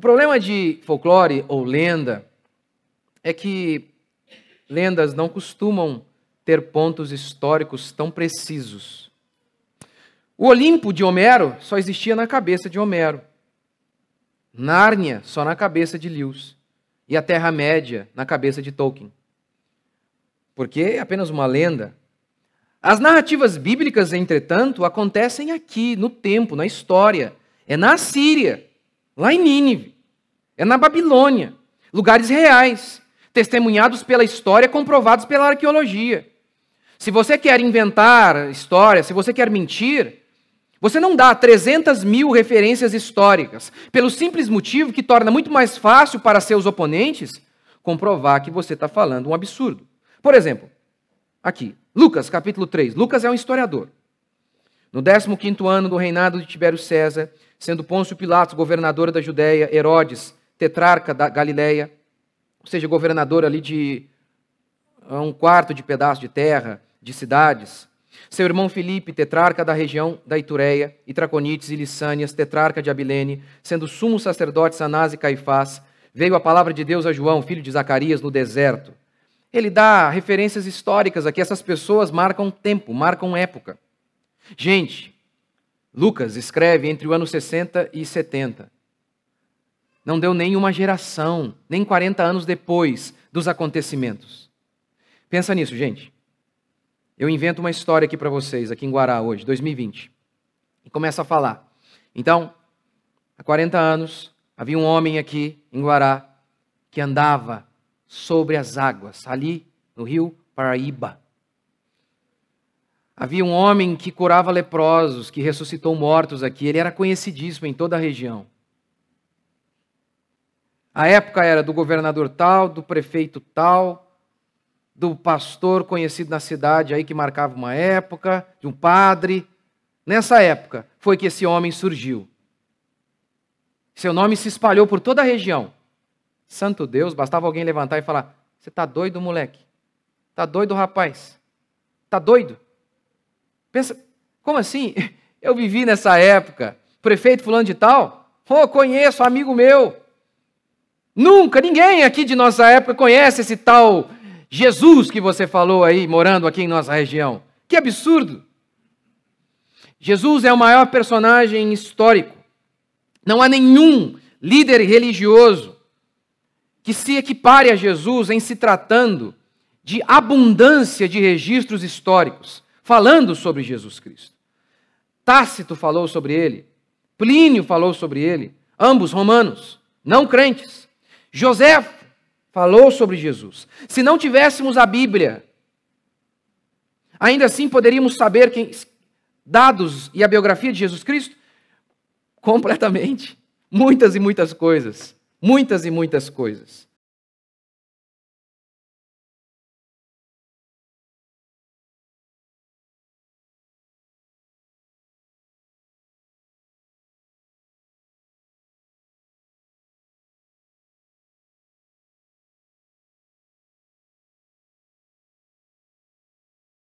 O problema de folclore ou lenda é que lendas não costumam ter pontos históricos tão precisos. O Olimpo de Homero só existia na cabeça de Homero. Nárnia só na cabeça de Lewis. E a Terra-média na cabeça de Tolkien. Porque é apenas uma lenda. As narrativas bíblicas, entretanto, acontecem aqui, no tempo, na história. É na Síria Lá em Nínive. É na Babilônia. Lugares reais, testemunhados pela história, comprovados pela arqueologia. Se você quer inventar história, se você quer mentir, você não dá 300 mil referências históricas, pelo simples motivo que torna muito mais fácil para seus oponentes comprovar que você está falando um absurdo. Por exemplo, aqui, Lucas capítulo 3. Lucas é um historiador. No 15 ano do reinado de Tibério César, sendo Pôncio Pilatos governador da Judéia, Herodes, tetrarca da Galiléia, ou seja, governador ali de ah, um quarto de pedaço de terra, de cidades. Seu irmão Filipe, tetrarca da região da Itureia, e Traconites e Lissânias, tetrarca de Abilene, sendo sumo sacerdote Sanás e Caifás, veio a palavra de Deus a João, filho de Zacarias, no deserto. Ele dá referências históricas aqui, essas pessoas marcam tempo, marcam época. Gente, Lucas escreve entre o ano 60 e 70. Não deu nem uma geração, nem 40 anos depois dos acontecimentos. Pensa nisso, gente. Eu invento uma história aqui para vocês, aqui em Guará hoje, 2020. E começa a falar. Então, há 40 anos, havia um homem aqui em Guará que andava sobre as águas, ali no rio Paraíba. Havia um homem que curava leprosos, que ressuscitou mortos aqui. Ele era conhecidíssimo em toda a região. A época era do governador tal, do prefeito tal, do pastor conhecido na cidade aí que marcava uma época, de um padre. Nessa época foi que esse homem surgiu. Seu nome se espalhou por toda a região. Santo Deus, bastava alguém levantar e falar: Você está doido, moleque? Está doido, rapaz? Está doido? Pensa, como assim? Eu vivi nessa época. Prefeito fulano de tal? Oh, conheço, amigo meu. Nunca, ninguém aqui de nossa época conhece esse tal Jesus que você falou aí, morando aqui em nossa região. Que absurdo! Jesus é o maior personagem histórico. Não há nenhum líder religioso que se equipare a Jesus em se tratando de abundância de registros históricos falando sobre Jesus Cristo. Tácito falou sobre ele, Plínio falou sobre ele, ambos romanos, não crentes. José falou sobre Jesus. Se não tivéssemos a Bíblia, ainda assim poderíamos saber quem, dados e a biografia de Jesus Cristo completamente. Muitas e muitas coisas. Muitas e muitas coisas.